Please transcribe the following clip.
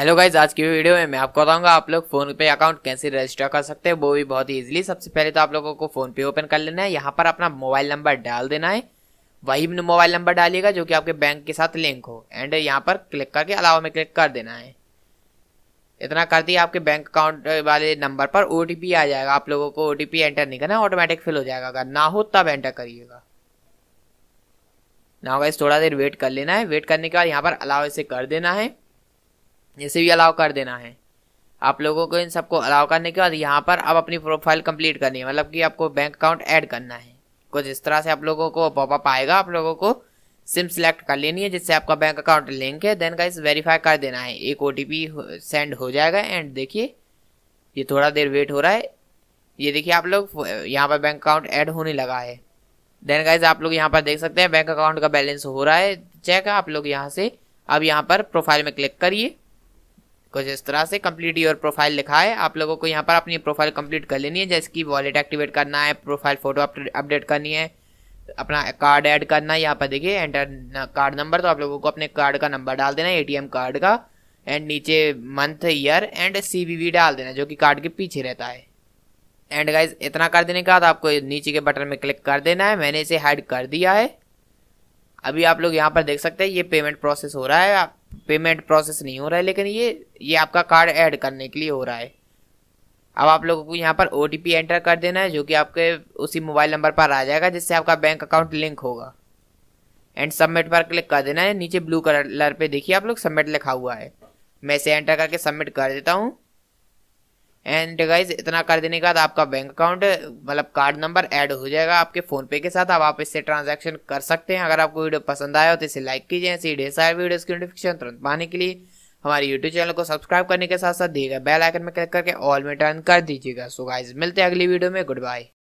hello guys आज की video में मैं आपको बताऊंगा आप लोग फोन पे अकाउंट कैसे रजिस्टर कर सकते हैं वो भी बहुत ही इजीली सबसे पहले तो आप लोगों को फोन पे ओपन कर लेना है यहाँ पर अपना मोबाइल नंबर डाल देना है वही मोबाइल नंबर डालिएगा जो कि आपके बैंक के साथ लिंक हो एंड यहाँ पर क्लिक करके अलावा में क्लिक कर देना है इतना कर दिया आपके बैंक अकाउंट वाले नंबर पर ओ आ जाएगा आप लोगों को ओ एंटर नहीं करना ऑटोमेटिक फिल हो जाएगा अगर ना हो तब एंटर करिएगा ना होगा थोड़ा देर वेट कर लेना है वेट करने के बाद यहाँ पर अलाव इसे कर देना है इसे भी अलाउ कर देना है आप लोगों को इन सबको अलाउ करने के बाद यहाँ पर अब अपनी प्रोफाइल कंप्लीट करनी है मतलब कि आपको बैंक अकाउंट ऐड करना है कुछ इस तरह से आप लोगों को पॉपअप आएगा आप लोगों को सिम सेलेक्ट कर लेनी है जिससे आपका बैंक अकाउंट लिंक है देन का इस वेरीफाई कर देना है एक ओ सेंड हो जाएगा एंड देखिए ये थोड़ा देर वेट हो रहा है ये देखिए आप लोग यहाँ पर बैंक अकाउंट ऐड होने लगा है देन गाइज आप लोग यहाँ पर देख सकते हैं बैंक अकाउंट का बैलेंस हो रहा है चेक आप लोग यहाँ से अब यहाँ पर प्रोफाइल में क्लिक करिए कुछ इस तरह से कंप्लीट योर प्रोफाइल लिखा है आप लोगों को यहाँ पर अपनी प्रोफाइल कंप्लीट कर लेनी है जैसे कि वॉलेट एक्टिवेट करना है प्रोफाइल फ़ोटो अपडेट करनी है अपना कार्ड ऐड करना है यहाँ पर देखिए एंटर कार्ड नंबर तो आप लोगों को अपने कार्ड का नंबर डाल देना है ए कार्ड का एंड नीचे मंथ ईयर एंड सी डाल देना जो कि कार्ड के पीछे रहता है एंड गाइज इतना कर देने के बाद आपको नीचे के बटन में क्लिक कर देना है मैंने इसे हाइड कर दिया है अभी आप लोग यहाँ पर देख सकते हैं ये पेमेंट प्रोसेस हो रहा है आप पेमेंट प्रोसेस नहीं हो रहा है लेकिन ये ये आपका कार्ड ऐड करने के लिए हो रहा है अब आप लोगों को यहाँ पर ओ एंटर कर देना है जो कि आपके उसी मोबाइल नंबर पर आ जाएगा जिससे आपका बैंक अकाउंट लिंक होगा एंड सबमिट पर क्लिक कर देना है नीचे ब्लू कलर पे देखिए आप लोग सबमिट लिखा हुआ है मैं इसे एंटर करके सबमिट कर देता हूँ एंड गाइज इतना कर देने के बाद आपका बैंक अकाउंट मतलब कार्ड नंबर ऐड हो जाएगा आपके फोन पे के साथ अब आप इससे ट्रांजैक्शन कर सकते हैं अगर आपको वीडियो पसंद आया हो तो इसे लाइक कीजिए ऐसी ढेर सारे वीडियोस की नोटिफिकेशन तुरंत पाने के लिए हमारे यूट्यूब चैनल को सब्सक्राइब करने के साथ साथ दिए गए बेल आइकन में क्लिक करके ऑल में टर्न कर दीजिएगा सो गाइज मिलते हैं अगली वीडियो में गुड बाय